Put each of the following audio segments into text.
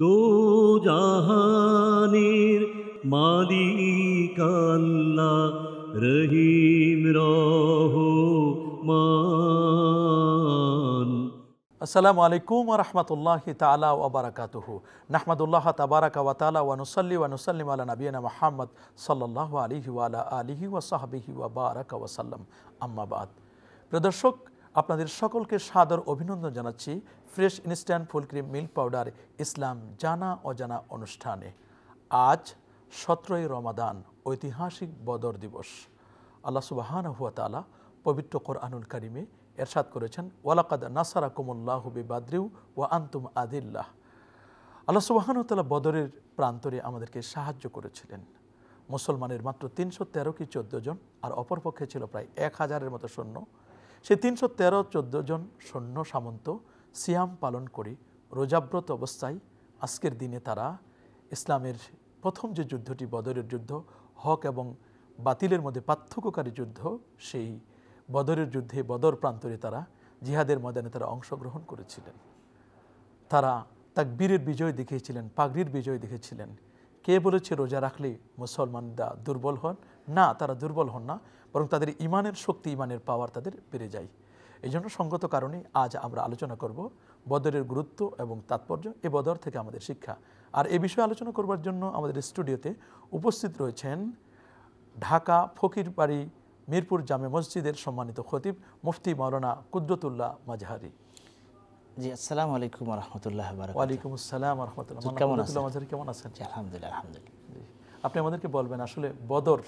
দো জাহানের মালিক আল্লাহ রহিম রহমান السلام عليكم ورحمة الله تعالى وبركاته نحمد الله تبارك وتعالى ونصلي ونسلم على نبينا محمد صلى الله عليه وعلى آله وصحبه وبارك وسلم أما بعد প্রদর্শক আপনাদের সকলকে সাদর অভিনন্দন জানাচ্ছি fresh instant full cream milk powder Islam জানা অজানা অনুষ্ঠানে আজ সতেরোই রমাদান ঐতিহাসিক বদর দিবস আল্লাহ সুবাহান হুয়া তালা পবিত্র কোরআনুল কারিমে এরশাদ করেছেন ওয়ালাকাদ নাসারা কুমুল্লাহ বাদ্রিউ ওয়া আন্তুম আদিল্লাহ আল্লাহ তালা বদরের প্রান্তরে আমাদেরকে সাহায্য করেছিলেন মুসলমানের মাত্র তিনশো তেরো কি চোদ্দ জন আর অপরপক্ষে ছিল প্রায় এক হাজারের মতো সৈন্য সে তিনশো তেরো চোদ্দো জন সৈন্য সামন্ত সিয়াম পালন করে রোজাব্রত অবস্থায় আজকের দিনে তারা ইসলামের প্রথম যে যুদ্ধটি বদরের যুদ্ধ হক এবং বাতিলের মধ্যে পার্থক্যকারী যুদ্ধ সেই বদরের যুদ্ধে বদর প্রান্তরে তারা জিহাদের ময়দানে তারা অংশগ্রহণ করেছিলেন তারা তাকবীরের বিজয় দেখিয়েছিলেন পাগড়ির বিজয় দেখেছিলেন কে বলেছে রোজা রাখলে মুসলমানরা দুর্বল হন না তারা দুর্বল হন না বরং তাদের ইমানের শক্তি ইমানের পাওয়ার তাদের বেড়ে যায় এই জন্য সঙ্গত কারণে আজ আমরা আলোচনা করব বদরের গুরুত্ব এবং তাৎপর্য এ বদর থেকে আমাদের শিক্ষা আর এ বিষয়ে আলোচনা করবার জন্য আমাদের স্টুডিওতে উপস্থিত রয়েছেন ঢাকা ফকিরবাড়ি মিরপুর জামে মসজিদের সম্মানিত খতিব মুফতি মৌলানা কুদ্রতুল্লাহ মাঝহারি জি আসসালামু আলাইকুম রহমতুল্লাহ ওয়ালাইকুম আসসালাম রহমতুল্লাহ কেমন আছেন কেমন আছেন আলহামদুলিল্লাহ আলহামদুলিল্লাহ আপনি আমাদেরকে বলবেন আসলে বদর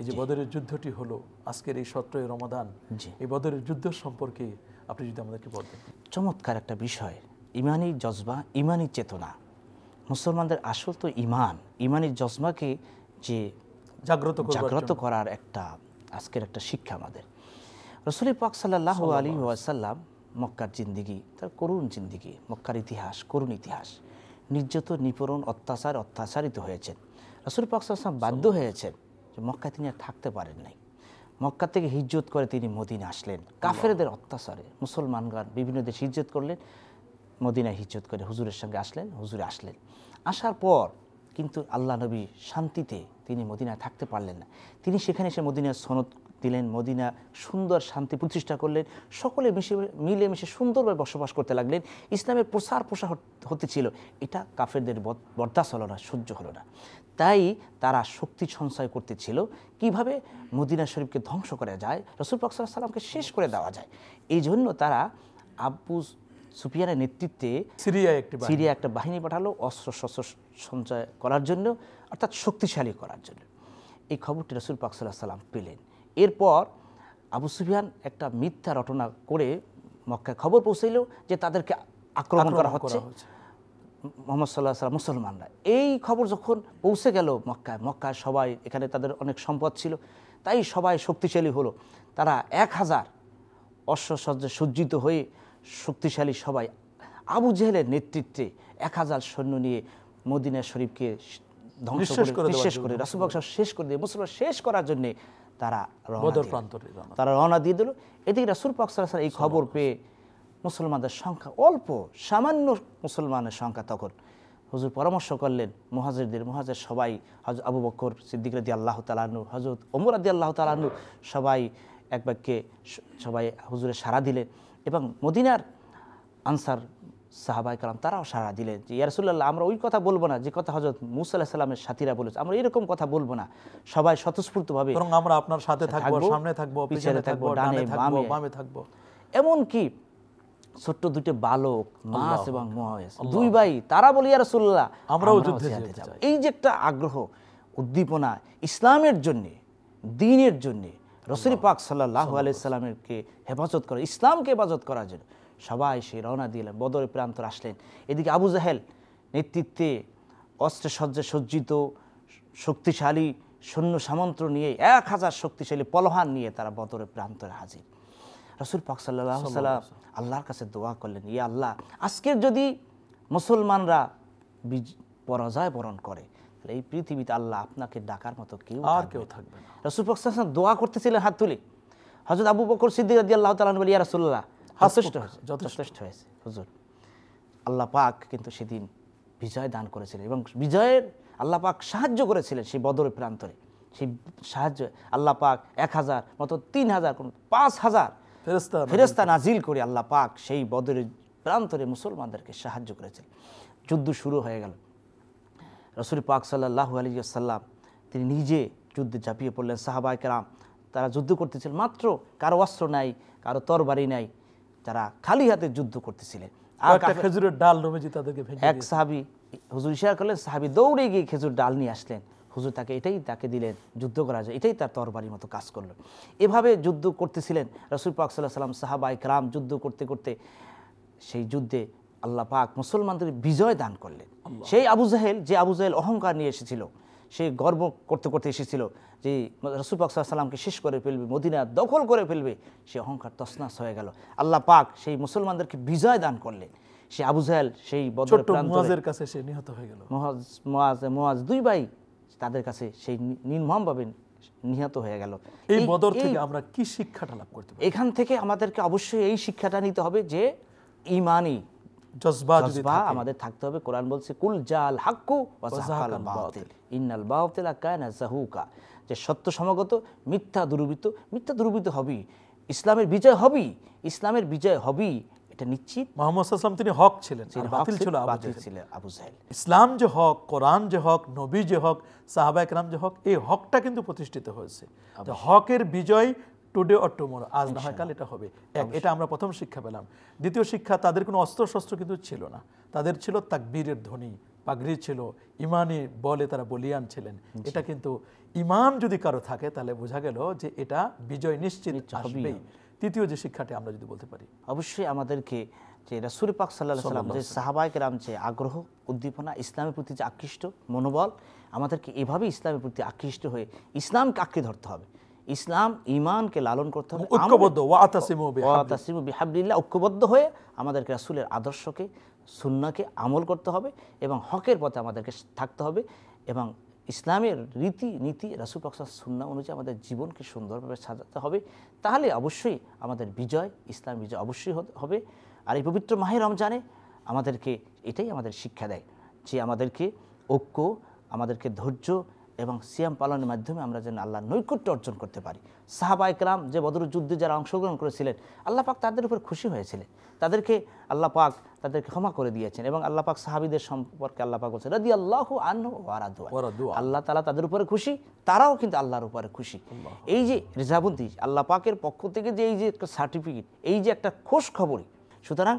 এই যে বদরের যুদ্ধটি হলো আজকের এই সত্রই রমাদান এই বদরের যুদ্ধ সম্পর্কে আপনি যদি আমাদেরকে বলতেন চমৎকার একটা বিষয় ইমানি জজবা ইমানি চেতনা মুসলমানদের আসল তো ইমান ইমানি জজবাকে যে জাগ্রত জাগ্রত করার একটা আজকের একটা শিক্ষা আমাদের রসুল পাক সাল্লাহ আলী ওয়াসাল্লাম মক্কার জিন্দিগি তার করুণ জিন্দিগি মক্কার ইতিহাস করুণ ইতিহাস নির্যাত নিপরণ অত্যাচার অত্যাচারিত হয়েছেন রসুল পাকসাম বাধ্য হয়েছেন যে মক্কায় তিনি আর থাকতে পারেন নাই মক্কা থেকে হিজ্জত করে তিনি মদিনা আসলেন কাফেরদের অত্যাচারে মুসলমানগণ বিভিন্ন দেশে হিজ্জত করলেন মদিনায় হিজ্জত করে হুজুরের সঙ্গে আসলেন হুজুরে আসলেন আসার পর কিন্তু আল্লাহ নবী শান্তিতে তিনি মদিনায় থাকতে পারলেন না তিনি সেখানে এসে মদিনার সনদ দিলেন মদিনা সুন্দর শান্তি প্রতিষ্ঠা করলেন সকলে মিশে মিলেমিশে সুন্দরভাবে বসবাস করতে লাগলেন ইসলামের প্রসার প্রসার হতে ছিল এটা কাফেরদের বরদাস হলো না সহ্য হলো না তাই তারা শক্তি সঞ্চয় করতে ছিল কিভাবে মদিনা শরীফকে ধ্বংস করা যায় রসুল পাকসাল্লামকে শেষ করে দেওয়া যায় এই জন্য তারা আব্বুস সুপিয়ানের নেতৃত্বে সিরিয়ায় একটি সিরিয়া একটা বাহিনী পাঠালো অস্ত্র শস্ত্র সঞ্চয় করার জন্য অর্থাৎ শক্তিশালী করার জন্য এই খবরটি রসুল পাকসুল্লাহ সাল্লাম পেলেন এরপর আবু সুফিয়ান একটা মিথ্যা রটনা করে মক্কায় খবর পৌঁছাইল যে তাদেরকে আক্রমণ করা হচ্ছে মোহাম্মদ সাল্লাহ সাল্লাম মুসলমানরা এই খবর যখন পৌঁছে গেল মক্কায় মক্কায় সবাই এখানে তাদের অনেক সম্পদ ছিল তাই সবাই শক্তিশালী হলো তারা এক হাজার অশ্বসজ্জে সজ্জিত হয়ে শক্তিশালী সবাই আবু জেহেলের নেতৃত্বে এক হাজার সৈন্য নিয়ে মদিনা শরীফকে ধ্বংস করে শেষ করে সাহেব শেষ করে দিয়ে মুসলমান শেষ করার জন্যে তারা তারা রওনা দিয়ে দিল এদিকে রাসুল পাক এই খবর পেয়ে মুসলমানদের সংখ্যা অল্প সামান্য মুসলমানের সংখ্যা তখন হুজুর পরামর্শ করলেন মহাজিরদের মহাজের সবাই হজ আবু বকর সিদ্দিক রাদি আল্লাহ তালানু হজরত ওমর আদি আল্লাহ তালানু সবাই বাক্যে সবাই হুজুরে সারা দিলেন এবং মদিনার আনসার সাহাবাই কালাম তারাও সাড়া দিলেন যে ইয়ারসুল্লাহ আমরা ওই কথা বলবো না যে কথা হজরত মুসাল্লাহ সাল্লামের সাথীরা বলেছে আমরা এরকম কথা বলবো না সবাই স্বতঃস্ফূর্তভাবে বরং আমরা আপনার সাথে থাকবো সামনে থাকবো পিছনে থাকবো ডানে থাকবো বামে থাকবো এমন কি ছোট্ট দুটো বালক মাস এবং মহেশ দুই ভাই তারা বলি সুল্লাহ আমরাও যুদ্ধে এই যে একটা আগ্রহ উদ্দীপনা ইসলামের জন্যে দিনের জন্যে রসুলি পাক সাল্লাহ আলাইসাল্লামেরকে হেফাজত করা ইসলামকে হেফাজত করার জন্য সবাই সেই রওনা দিলেন বদরের প্রান্তর আসলেন এদিকে আবু জাহেল নেতৃত্বে অস্ত্রে সজ্জে সজ্জিত শক্তিশালী সৈন্য সামন্ত নিয়ে এক হাজার শক্তিশালী পলহান নিয়ে তারা বদরের প্রান্তরে হাজির রসুল পাক সাল্লাহ সাল্লাম আল্লাহর কাছে দোয়া করলেন ইয়ে আল্লাহ আজকের যদি মুসলমানরা পরাজয় বরণ করে থাকলে এই পৃথিবীতে আল্লাহ আপনাকে ডাকার মতো কেউ আর কেউ থাকবে রসুল পাকিস্তান দোয়া করতেছিলেন হাত তুলে হজরত আবু বকর সিদ্দিক রাজি আল্লাহ তালান বলি রাসুল্লাহ হ্যাঁ, যথেষ্ট হয়েছে যথেষ্ট হয়েছে হুজুর আল্লাহ পাক কিন্তু সেদিন বিজয় দান করেছিলেন এবং বিজয়ের আল্লাহ পাক সাহায্য করেছিলেন সেই বদর প্রান্তরে সেই সাহায্য আল্লাহ পাক এক হাজার মত তিন হাজার কোন পাঁচ হাজার ফেরস্তা ফেরস্তা নাজিল করে আল্লাহ পাক সেই বদরের প্রান্তরে মুসলমানদেরকে সাহায্য করেছিলেন যুদ্ধ শুরু হয়ে গেল রসুল পাক সাল্লাহ আলিয়াল্লাম তিনি নিজে যুদ্ধে ঝাঁপিয়ে পড়লেন সাহাবায় কেরাম তারা যুদ্ধ করতেছিলেন মাত্র কারো অস্ত্র নাই কারো তরবারি নাই তারা খালি হাতে যুদ্ধ করতেছিলেন আর খেজুরের ডাল তাদেরকে এক সাহাবি হুজুর ইশার করলেন সাহাবি দৌড়ে গিয়ে খেজুর ডাল নিয়ে আসলেন হুজুর তাকে এটাই তাকে দিলেন যুদ্ধ করা যায় এটাই তার তরবারির মতো কাজ করলো এভাবে যুদ্ধ করতেছিলেন রসুল পাক সাল্লাহ সাল্লাম সাহাবা কেরাম যুদ্ধ করতে করতে সেই যুদ্ধে আল্লাহ পাক মুসলমানদের বিজয় দান করলেন সেই আবু জাহেল যে আবু জাহেল অহংকার নিয়ে এসেছিল সে গর্ব করতে করতে এসেছিল যে রসুল পাক সাল্লামকে শেষ করে ফেলবে মদিনা দখল করে ফেলবে সে অহংকার তসনাস হয়ে গেল আল্লাহ পাক সেই মুসলমানদেরকে বিজয় দান করলেন সে আবু জাহেল সেই বদরের কাছে সে নিহত হয়ে গেল মোয়াজ দুই ভাই তাদের কাছে সেই নির্মমভাবে নিহত হয়ে গেল এই বদর থেকে আমরা কি শিক্ষাটা লাভ করতে এখান থেকে আমাদেরকে অবশ্যই এই শিক্ষাটা নিতে হবে যে ইমানই আমাদের থাকতে হবে কোরআন বলছে কুল জাল হাক্কু ইন্নাল জাহুকা যে সত্য সমাগত মিথ্যা মিথ্যা ইসলামের বিজয় হবেই ইসলামের বিজয় হবেই এটা নিশ্চিত মোহাম্মদ তিনি হক ছিলেন বাতিল ছিল আবু জাহেল ইসলাম যে হক কোরআন যে হক নবী যে হক সাহাবা একরাম যে হক এই হকটা কিন্তু প্রতিষ্ঠিত হয়েছে হকের বিজয় টুডে অর টুমোরো আজ না হয় কাল এটা হবে এক এটা আমরা প্রথম শিক্ষা পেলাম দ্বিতীয় শিক্ষা তাদের কোনো অস্ত্রশস্ত্র কিন্তু ছিল না তাদের ছিল তাকবীরের ধ্বনি পাগড়ি ছিল ইমানে বলে তারা বলিয়ান ছিলেন এটা কিন্তু ইমান যদি কারো থাকে তাহলে বোঝা গেল যে এটা বিজয় নিশ্চিত আসবেই তৃতীয় যে শিক্ষাটি আমরা যদি বলতে পারি অবশ্যই আমাদেরকে যে রাসুল পাক সাল্লাহ সাল্লাম যে সাহাবায় কেরাম যে আগ্রহ উদ্দীপনা ইসলামের প্রতি যে আকৃষ্ট মনোবল আমাদেরকে এভাবে ইসলামের প্রতি আকৃষ্ট হয়ে ইসলামকে আঁকড়ে ধরতে হবে ইসলাম ইমানকে লালন করতে হবে ঐক্যবদ্ধ ওয়াতাসিমু বিহাবলিল্লাহ ঐক্যবদ্ধ হয়ে আমাদেরকে রাসুলের আদর্শকে সুন্নাকে আমল করতে হবে এবং হকের পথে আমাদেরকে থাকতে হবে এবং ইসলামের রীতি নীতি রাসুল পাকসার সুন্না অনুযায়ী আমাদের জীবনকে সুন্দরভাবে সাজাতে হবে তাহলে অবশ্যই আমাদের বিজয় ইসলাম বিজয় অবশ্যই হবে আর এই পবিত্র মাহের রমজানে আমাদেরকে এটাই আমাদের শিক্ষা দেয় যে আমাদেরকে ঐক্য আমাদেরকে ধৈর্য এবং সিয়াম পালনের মাধ্যমে আমরা যেন আল্লাহ নৈকট্য অর্জন করতে পারি সাহাবা ইকরাম যে বদর যুদ্ধে যারা অংশগ্রহণ করেছিলেন আল্লাহ পাক তাদের উপর খুশি হয়েছিলেন তাদেরকে আল্লাহ পাক তাদেরকে ক্ষমা করে দিয়েছেন এবং আল্লাহ পাক সাহাবিদের সম্পর্কে আল্লাহ পাক বলছেন রাদি আল্লাহ আল্লাহ তালা তাদের উপরে খুশি তারাও কিন্তু আল্লাহর উপরে খুশি এই যে রিজাবন্দি আল্লাহ পাকের পক্ষ থেকে যে এই যে একটা সার্টিফিকেট এই যে একটা খোশ খবরই সুতরাং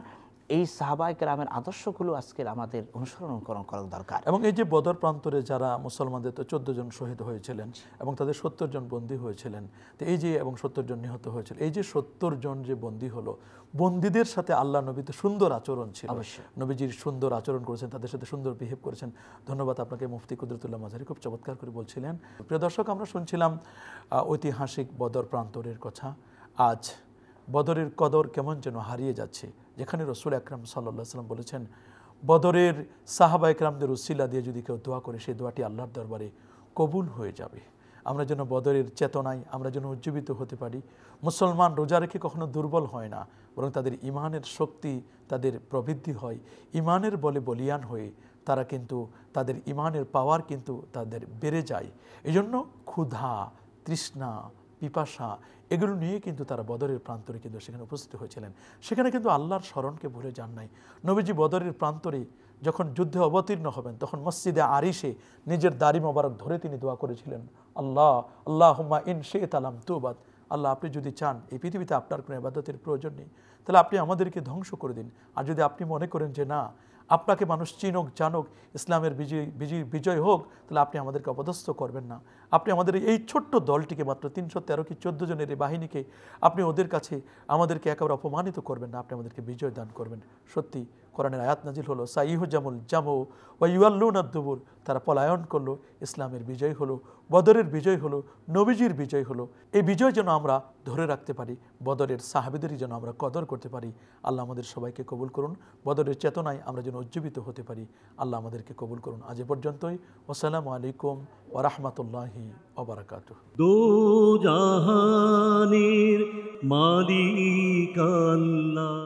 এই সাহাবায়ক গ্রামের আদর্শগুলো আজকে আমাদের অনুসরণ অনুকরণ করা দরকার এবং এই যে বদর প্রান্তরে যারা মুসলমানদের তো চোদ্দ জন শহীদ হয়েছিলেন এবং তাদের সত্তর জন বন্দী হয়েছিলেন তো এই যে এবং সত্তর জন নিহত হয়েছিল এই যে সত্তর জন যে বন্দী হলো বন্দীদের সাথে আল্লাহ নবীতে সুন্দর আচরণ ছিল নবীজির সুন্দর আচরণ করেছেন তাদের সাথে সুন্দর বিহেভ করেছেন ধন্যবাদ আপনাকে মুফতি কুদরতুল্লাহ মাঝারি খুব চমৎকার করে বলছিলেন প্রিয় দর্শক আমরা শুনছিলাম ঐতিহাসিক বদর প্রান্তরের কথা আজ বদরের কদর কেমন যেন হারিয়ে যাচ্ছে যেখানে রসুল আকরাম সাল্লাহ সাল্লাম বলেছেন বদরের সাহাবা একরামদের উসিলা দিয়ে যদি কেউ দোয়া করে সেই দোয়াটি আল্লাহর দরবারে কবুল হয়ে যাবে আমরা যেন বদরের চেতনায় আমরা যেন উজ্জীবিত হতে পারি মুসলমান রোজা রেখে কখনো দুর্বল হয় না বরং তাদের ইমানের শক্তি তাদের প্রবৃদ্ধি হয় ইমানের বলে বলিয়ান হয়ে তারা কিন্তু তাদের ইমানের পাওয়ার কিন্তু তাদের বেড়ে যায় এজন্য ক্ষুধা তৃষ্ণা পিপাসা এগুলো নিয়ে কিন্তু তারা বদরের প্রান্তরে কিন্তু সেখানে উপস্থিত হয়েছিলেন সেখানে কিন্তু আল্লাহর স্মরণকে ভুলে যান নাই নবীজি বদরের প্রান্তরে যখন যুদ্ধে অবতীর্ণ হবেন তখন মসজিদে আরিসে নিজের দাড়ি মোবারক ধরে তিনি দোয়া করেছিলেন আল্লাহ আল্লাহ হুম্মা ইন শে তালাম তুবাদ আল্লাহ আপনি যদি চান এই পৃথিবীতে আপনার কোনো আবাদতের প্রয়োজন নেই তাহলে আপনি আমাদেরকে ধ্বংস করে দিন আর যদি আপনি মনে করেন যে না আপনাকে মানুষ চিনুক জানুক ইসলামের বিজয় বিজয় হোক তাহলে আপনি আমাদেরকে অপদস্থ করবেন না আপনি আমাদের এই ছোট্ট দলটিকে মাত্র তিনশো তেরো কি চোদ্দো জনের এই বাহিনীকে আপনি ওদের কাছে আমাদেরকে একেবারে অপমানিত করবেন না আপনি আমাদেরকে বিজয় দান করবেন সত্যি কোরআনের আয়াত নাজিল হলো সাইহু জামুল জামু ইউয়াল্লু আদুবুর তারা পলায়ন করলো ইসলামের বিজয় হলো বদরের বিজয় হলো নবীজির বিজয় হলো এই বিজয় যেন আমরা ধরে রাখতে পারি বদরের সাহাবিদেরই যেন আমরা কদর করতে পারি আল্লাহ আমাদের সবাইকে কবুল করুন বদরের চেতনায় আমরা যেন উজ্জীবিত হতে পারি আল্লাহ আমাদেরকে কবুল করুন আজ পর্যন্তই আসসালামু আলাইকুম ওরহমতুল্লাহি অবরাকাত দু